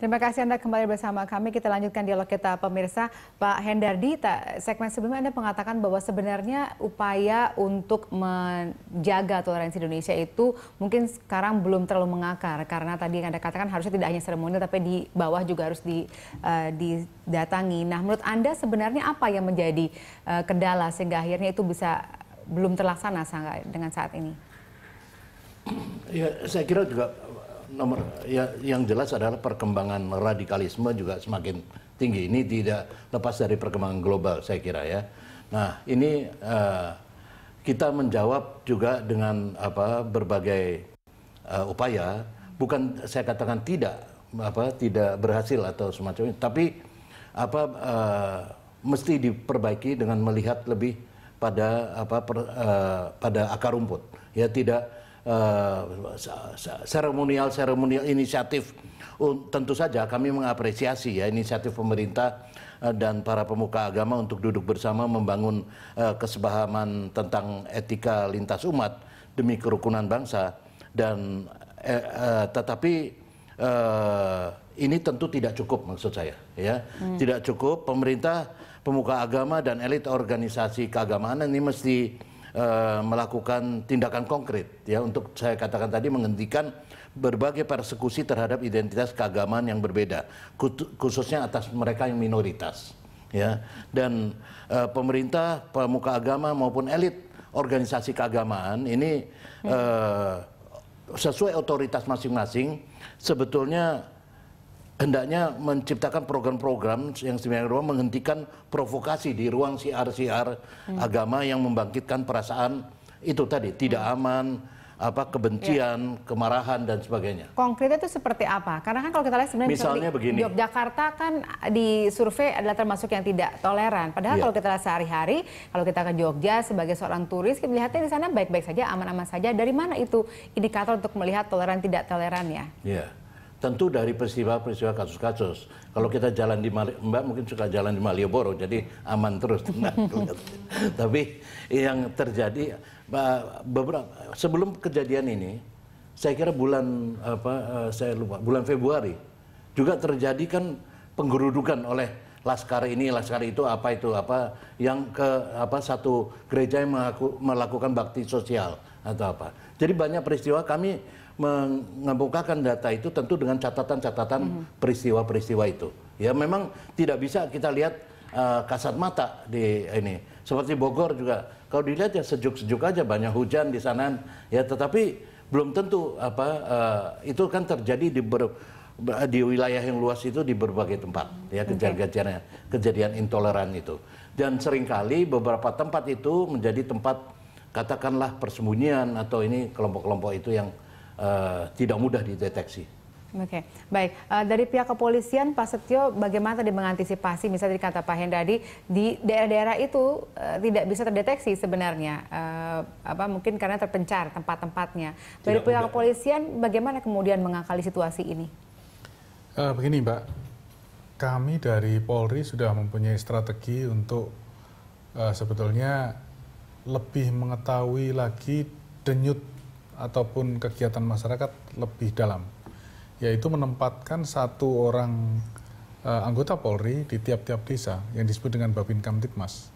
Terima kasih Anda kembali bersama kami. Kita lanjutkan dialog kita pemirsa. Pak Hendardi, segmen sebelumnya Anda mengatakan bahwa sebenarnya upaya untuk menjaga toleransi Indonesia itu mungkin sekarang belum terlalu mengakar karena tadi yang Anda katakan harusnya tidak hanya seremonial tapi di bawah juga harus di, uh, didatangi. Nah, menurut Anda sebenarnya apa yang menjadi uh, kendala sehingga akhirnya itu bisa belum terlaksana dengan saat ini? Ya, saya kira juga nomor ya, yang jelas adalah perkembangan radikalisme juga semakin tinggi. Ini tidak lepas dari perkembangan global saya kira ya. Nah ini uh, kita menjawab juga dengan apa berbagai uh, upaya. Bukan saya katakan tidak apa tidak berhasil atau semacamnya, tapi apa uh, mesti diperbaiki dengan melihat lebih pada apa per, uh, pada akar rumput. Ya tidak Eh, seremonial-seremonial uh, inisiatif tentu saja kami mengapresiasi ya inisiatif pemerintah eh, dan para pemuka agama untuk duduk bersama membangun uh, eh, kesepahaman tentang etika lintas umat demi kerukunan bangsa dan uh, tetapi uh, ini tentu tidak cukup maksud saya ya hmm. tidak cukup pemerintah pemuka agama dan elit organisasi keagamaan ini mesti Eh, melakukan tindakan konkret ya untuk saya katakan tadi menghentikan berbagai persekusi terhadap identitas keagamaan yang berbeda khususnya atas mereka yang minoritas ya dan e, pemerintah pemuka agama maupun elit organisasi keagamaan ini e, sesuai otoritas masing-masing sebetulnya hendaknya menciptakan program-program yang sebenarnya menghentikan provokasi di ruang siar-siar hmm. agama yang membangkitkan perasaan itu tadi tidak hmm. aman apa kebencian, ya. kemarahan dan sebagainya. Konkretnya itu seperti apa? Karena kan kalau kita lihat sebenarnya misalnya di, begini. Yogyakarta kan di survei adalah termasuk yang tidak toleran. Padahal ya. kalau kita lihat sehari-hari, kalau kita ke Jogja sebagai seorang turis, kita lihatnya di sana baik-baik saja, aman-aman saja. Dari mana itu indikator untuk melihat toleran tidak tolerannya? ya. Iya tentu dari peristiwa-peristiwa kasus-kasus. Kalau kita jalan di Mali, Mbak mungkin suka jalan di Malioboro, jadi aman terus. Tapi yang terjadi beberapa sebelum kejadian ini, saya kira bulan apa eh, saya lupa bulan Februari juga terjadi kan penggerudukan oleh laskar ini laskar itu apa itu apa yang ke apa satu gereja yang melakukan bakti sosial atau apa. Jadi banyak peristiwa kami mengemukakan data itu tentu dengan catatan-catatan peristiwa-peristiwa itu. Ya memang tidak bisa kita lihat uh, kasat mata di ini. Seperti Bogor juga, kalau dilihat ya sejuk-sejuk aja banyak hujan di sana. Ya tetapi belum tentu apa uh, itu kan terjadi di ber, di wilayah yang luas itu di berbagai tempat ya kejadian-kejadian kejadian intoleran itu dan seringkali beberapa tempat itu menjadi tempat katakanlah persembunyian atau ini kelompok-kelompok itu yang Eh, tidak mudah dideteksi. Oke, okay. baik. Uh, dari pihak kepolisian, Pak Setio, bagaimana tadi mengantisipasi, misalnya dikata kata Pak Hendadi, di daerah-daerah itu uh, tidak bisa terdeteksi sebenarnya, uh, apa mungkin karena terpencar tempat-tempatnya. Dari tidak pihak mudah. kepolisian, bagaimana kemudian mengakali situasi ini? Uh, begini, Mbak, kami dari Polri sudah mempunyai strategi untuk uh, sebetulnya lebih mengetahui lagi denyut ataupun kegiatan masyarakat lebih dalam, yaitu menempatkan satu orang uh, anggota Polri di tiap-tiap desa yang disebut dengan Babin Kamtipmas.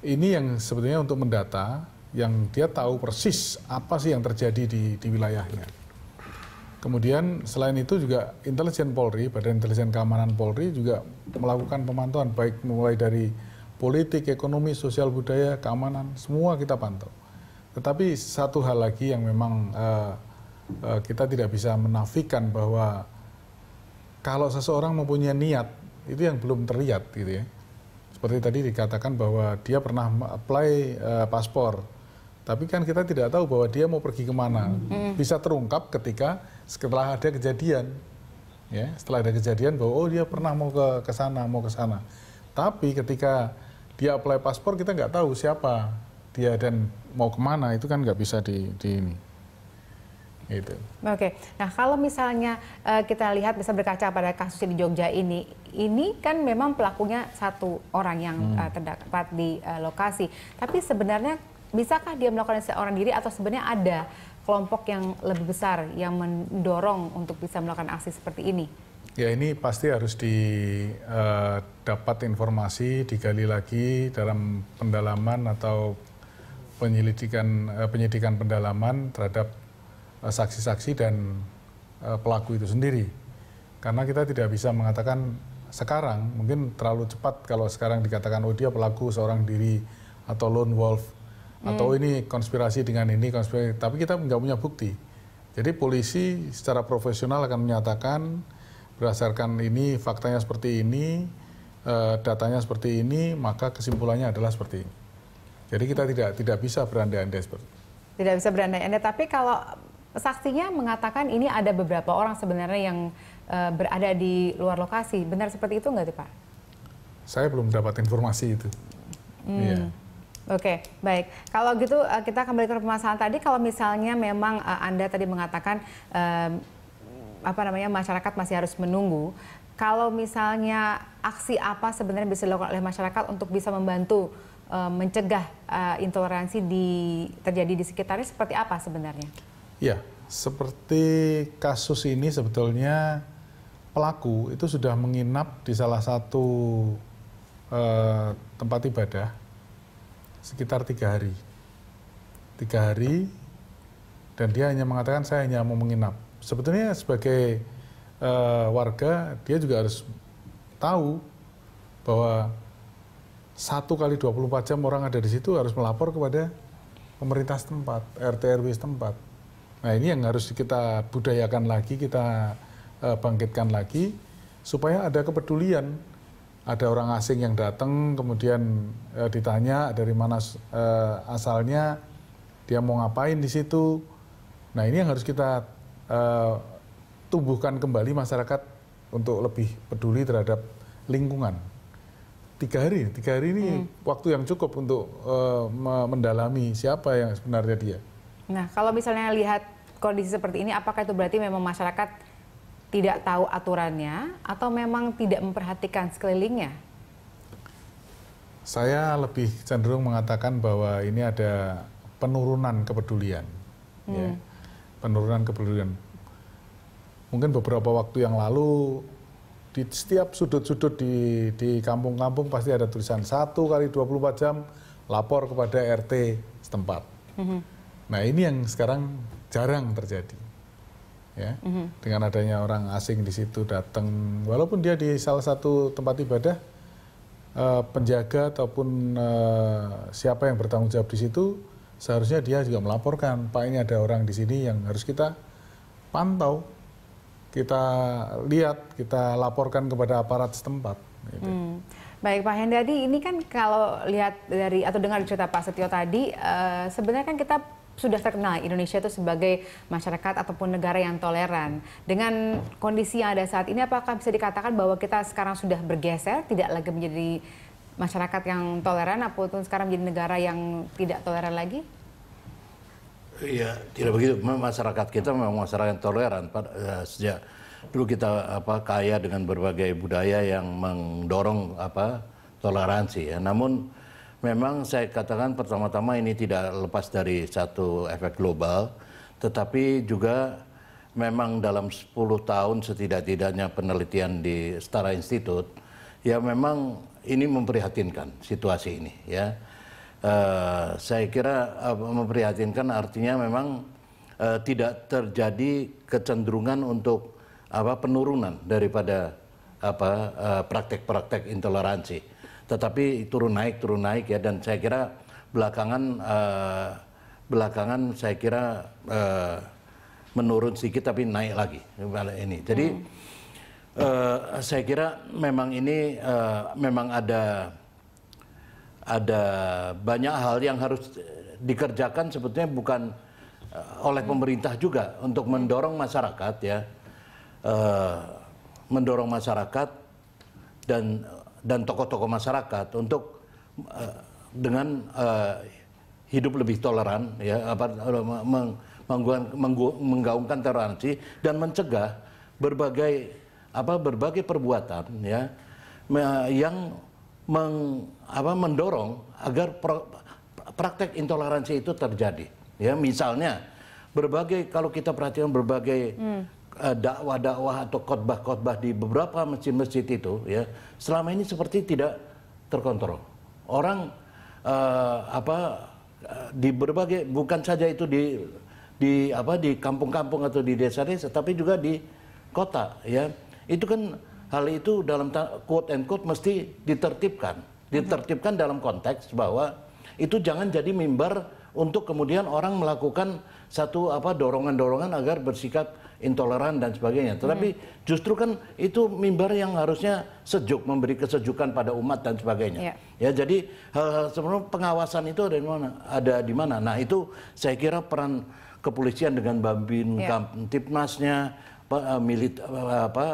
Ini yang sebetulnya untuk mendata yang dia tahu persis apa sih yang terjadi di, di wilayahnya. Kemudian selain itu juga intelijen Polri, Badan Intelijen Keamanan Polri juga melakukan pemantauan baik mulai dari politik, ekonomi, sosial budaya, keamanan, semua kita pantau. Tetapi satu hal lagi yang memang uh, uh, kita tidak bisa menafikan bahwa kalau seseorang mempunyai niat itu yang belum terlihat gitu ya. Seperti tadi dikatakan bahwa dia pernah apply uh, paspor, tapi kan kita tidak tahu bahwa dia mau pergi kemana. Hmm. Bisa terungkap ketika setelah ada kejadian, ya setelah ada kejadian bahwa oh dia pernah mau ke ke sana, mau ke sana. Tapi ketika dia apply paspor kita nggak tahu siapa dia dan mau kemana itu kan nggak bisa di, di ini. Gitu. Oke, nah kalau misalnya uh, kita lihat bisa berkaca pada kasus di Jogja ini, ini kan memang pelakunya satu orang yang hmm. uh, terdapat di uh, lokasi, tapi sebenarnya bisakah dia melakukan seorang diri atau sebenarnya ada kelompok yang lebih besar yang mendorong untuk bisa melakukan aksi seperti ini? Ya ini pasti harus didapat uh, informasi, digali lagi dalam pendalaman atau penyelidikan eh, penyidikan pendalaman terhadap eh, saksi-saksi dan eh, pelaku itu sendiri. Karena kita tidak bisa mengatakan sekarang mungkin terlalu cepat kalau sekarang dikatakan oh dia pelaku seorang diri atau lone wolf hmm. atau ini konspirasi dengan ini konspirasi tapi kita nggak punya bukti. Jadi polisi secara profesional akan menyatakan berdasarkan ini faktanya seperti ini, datanya seperti ini, maka kesimpulannya adalah seperti ini. Jadi kita tidak tidak bisa berandai-andai seperti itu. Tidak bisa berandai-andai, tapi kalau saksinya mengatakan ini ada beberapa orang sebenarnya yang e, berada di luar lokasi, benar seperti itu nggak, Pak? Saya belum mendapat informasi itu. Hmm. Iya. Oke, okay, baik. Kalau gitu eh, kita kembali ke permasalahan tadi. Kalau misalnya memang eh, Anda tadi mengatakan apa namanya masyarakat masih harus menunggu. Kalau misalnya aksi apa sebenarnya bisa dilakukan oleh masyarakat untuk bisa membantu uh, mencegah uh, intoleransi di, terjadi di sekitarnya seperti apa sebenarnya? Ya, seperti kasus ini sebetulnya pelaku itu sudah menginap di salah satu uh, tempat ibadah sekitar tiga hari, tiga hari, dan dia hanya mengatakan saya hanya mau menginap. Sebetulnya sebagai uh, warga dia juga harus tahu bahwa satu kali 24 jam orang ada di situ harus melapor kepada pemerintah setempat, RT RW setempat. Nah ini yang harus kita budayakan lagi, kita eh, bangkitkan lagi supaya ada kepedulian. Ada orang asing yang datang kemudian eh, ditanya dari mana eh, asalnya, dia mau ngapain di situ. Nah ini yang harus kita tumbuhkan kembali masyarakat untuk lebih peduli terhadap lingkungan tiga hari tiga hari ini hmm. waktu yang cukup untuk uh, mendalami siapa yang sebenarnya dia nah kalau misalnya lihat kondisi seperti ini apakah itu berarti memang masyarakat tidak tahu aturannya atau memang tidak memperhatikan sekelilingnya saya lebih cenderung mengatakan bahwa ini ada penurunan kepedulian ya. hmm. ya penurunan kepedulian mungkin beberapa waktu yang lalu di setiap sudut-sudut di di kampung-kampung pasti ada tulisan satu kali 24 jam lapor kepada RT setempat. Mm -hmm. Nah ini yang sekarang jarang terjadi ya mm -hmm. dengan adanya orang asing di situ datang walaupun dia di salah satu tempat ibadah eh, penjaga ataupun eh, siapa yang bertanggung jawab di situ seharusnya dia juga melaporkan pak ini ada orang di sini yang harus kita pantau kita lihat, kita laporkan kepada aparat setempat. Gitu. Hmm. Baik Pak Hendadi, ini kan kalau lihat dari atau dengar cerita Pak Setio tadi, uh, sebenarnya kan kita sudah terkenal Indonesia itu sebagai masyarakat ataupun negara yang toleran. Dengan kondisi yang ada saat ini, apakah bisa dikatakan bahwa kita sekarang sudah bergeser, tidak lagi menjadi masyarakat yang toleran, ataupun sekarang menjadi negara yang tidak toleran lagi? Iya, tidak begitu. memang Masyarakat kita memang masyarakat yang toleran. Ya, sejak dulu kita apa kaya dengan berbagai budaya yang mendorong apa toleransi ya. Namun memang saya katakan pertama-tama ini tidak lepas dari satu efek global, tetapi juga memang dalam 10 tahun setidak-tidaknya penelitian di Setara Institute ya memang ini memprihatinkan situasi ini ya Eh, saya kira uh, memprihatinkan artinya memang uh, tidak terjadi kecenderungan untuk apa penurunan daripada apa praktek eh, praktek-praktek intoleransi. Tetapi turun naik turun naik ya dan saya kira belakangan uh, belakangan saya kira uh, menurun sedikit tapi naik lagi ini. Jadi hmm. uh, saya kira memang ini uh, memang ada ada banyak hal yang harus eh, dikerjakan sebetulnya bukan eh, oleh pemerintah juga untuk mendorong masyarakat ya eh, mendorong masyarakat dan dan tokoh-tokoh masyarakat untuk dengan hidup lebih toleran ya apa menggaungkan toleransi dan mencegah berbagai apa berbagai perbuatan ya yang meng, apa, mendorong agar pra, praktek intoleransi itu terjadi. Ya, misalnya berbagai kalau kita perhatikan berbagai hmm. Eh, dakwah-dakwah atau khotbah-khotbah di beberapa masjid-masjid itu ya, selama ini seperti tidak terkontrol. Orang uh, apa eh, di berbagai bukan saja itu di di apa di kampung-kampung atau di desa-desa tapi juga di kota ya. Itu kan hal itu dalam quote and quote mesti ditertibkan. Ditertibkan dalam konteks bahwa itu jangan jadi mimbar untuk kemudian orang melakukan satu apa dorongan-dorongan agar bersikap intoleran dan sebagainya. Tetapi hmm. justru kan itu mimbar yang harusnya sejuk memberi kesejukan pada umat dan sebagainya. Yeah. Ya jadi sebenarnya pengawasan itu ada di mana? Ada di mana? Nah itu saya kira peran kepolisian dengan Bambin, yeah. Tipnasnya, eh, eh, apa, milit apa, apa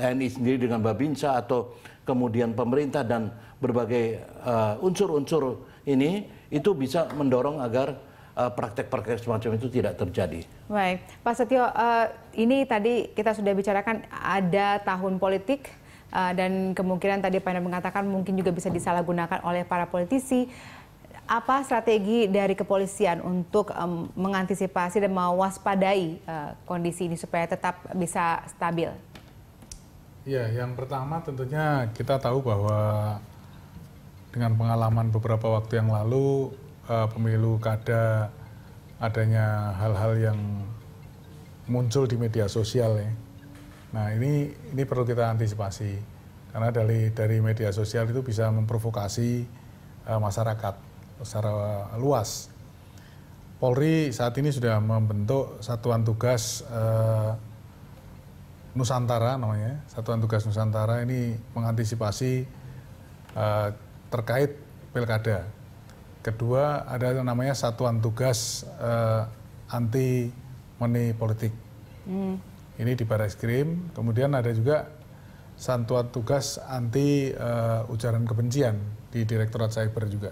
TNI sendiri dengan Babinsa atau kemudian pemerintah dan berbagai eh, unsur-unsur uh, ini itu bisa mendorong agar eh, praktek-praktek uh, semacam itu tidak terjadi. Baik, Pak Setio, uh, ini tadi kita sudah bicarakan ada tahun politik uh, dan kemungkinan tadi Pak Anda mengatakan mungkin juga bisa disalahgunakan oleh para politisi. Apa strategi dari kepolisian untuk um, mengantisipasi dan mewaspadai uh, kondisi ini supaya tetap bisa stabil? Ya, yang pertama tentunya kita tahu bahwa dengan pengalaman beberapa waktu yang lalu uh, pemilu kada adanya hal-hal yang muncul di media sosial ya. Nah ini ini perlu kita antisipasi karena dari dari media sosial itu bisa memprovokasi uh, masyarakat secara luas. Polri saat ini sudah membentuk satuan tugas uh, Nusantara namanya, Satuan Tugas Nusantara ini mengantisipasi uh, terkait pilkada. Kedua ada yang namanya Satuan Tugas uh, eh, Anti Money Politik. Hmm. Ini di Baris Krim. Kemudian ada juga Satuan Tugas Anti uh, Ujaran Kebencian di Direktorat Cyber juga.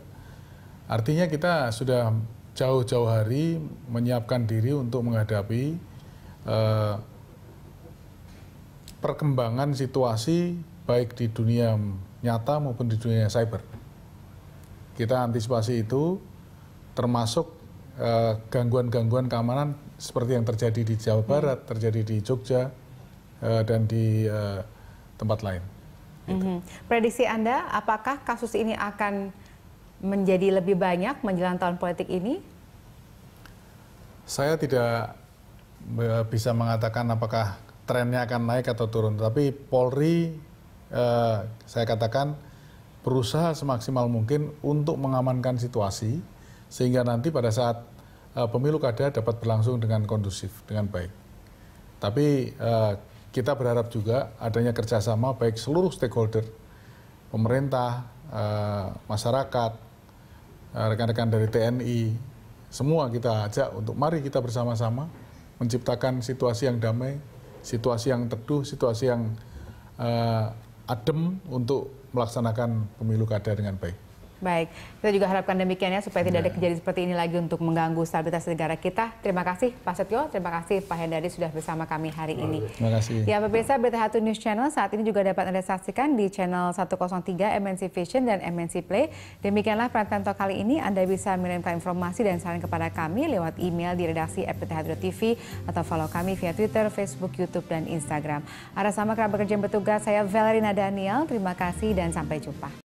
Artinya kita sudah jauh-jauh hari menyiapkan diri untuk menghadapi perkembangan situasi baik di dunia nyata maupun di dunia cyber. Kita antisipasi itu termasuk eh, gangguan-gangguan eh, keamanan seperti yang terjadi di Jawa hmm. Barat, terjadi di Jogja eh, dan di eh, tempat lain. Gitu. -hmm. Prediksi Anda apakah kasus ini akan menjadi lebih banyak menjelang tahun politik ini? Saya tidak eh, bisa mengatakan apakah trennya akan naik atau turun. Tapi Polri eh, saya katakan berusaha semaksimal mungkin untuk mengamankan situasi sehingga nanti pada saat eh, pemilu kada dapat berlangsung dengan kondusif dengan baik. Tapi eh, kita berharap juga adanya kerjasama baik seluruh stakeholder, pemerintah, eh, masyarakat, eh, rekan-rekan dari TNI, semua kita ajak untuk mari kita bersama-sama menciptakan situasi yang damai, situasi yang teduh, situasi yang uh, adem untuk melaksanakan pemilu kada dengan baik. Baik, kita juga harapkan demikian ya supaya tidak ada iya. kejadian seperti ini lagi untuk mengganggu stabilitas negara kita. Terima kasih Pak Setio, terima kasih Pak Hendari sudah bersama kami hari ini. Terima kasih. Ya pemirsa BTH Hatu News Channel saat ini juga dapat Anda saksikan di channel 103 MNC Vision dan MNC Play. Demikianlah Prime Talk kali ini. Anda bisa mengirimkan informasi dan saran kepada kami lewat email di redaksi TV atau follow kami via Twitter, Facebook, Youtube, dan Instagram. Arah sama kerabat kerja bertugas, saya Valerina Daniel. Terima kasih dan sampai jumpa.